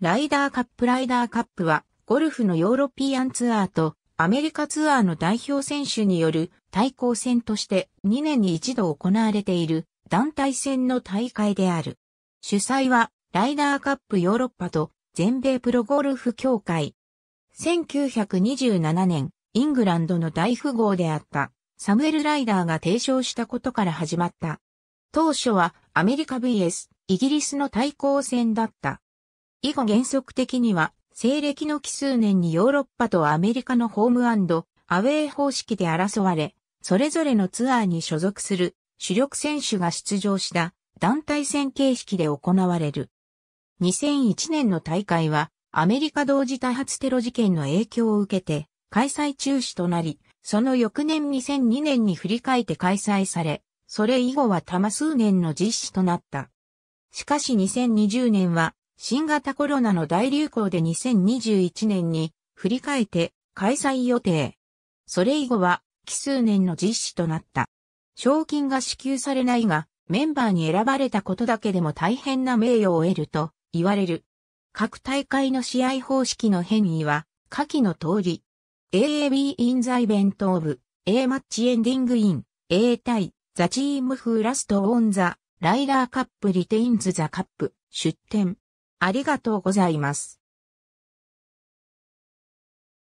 ライダーカップライダーカップは、ゴルフのヨーロピアンツアーとアメリカツアーの代表選手による対抗戦として2年に一度行われている団体戦の大会である。主催はライダーカップヨーロッパと全米プロゴルフ協会。1927年、イングランドの大富豪であったサムエル・ライダーが提唱したことから始まった。当初はアメリカ VS イギリスの対抗戦だった。以後原則的には、西暦の奇数年にヨーロッパとアメリカのホームアウェイ方式で争われ、それぞれのツアーに所属する主力選手が出場した団体戦形式で行われる。2001年の大会はアメリカ同時多発テロ事件の影響を受けて開催中止となり、その翌年2002年に振り返って開催され、それ以後は多数年の実施となった。しかし2020年は新型コロナの大流行で2021年に振り返って開催予定。それ以後は奇数年の実施となった。賞金が支給されないが、メンバーに選ばれたことだけでも大変な名誉を得ると言われる。各大会の試合方式の変異は、下記の通り。AAB in the event of A match ending in A 対 The team who last on the Rider Cup retains the cup 出展。ありがとうございます。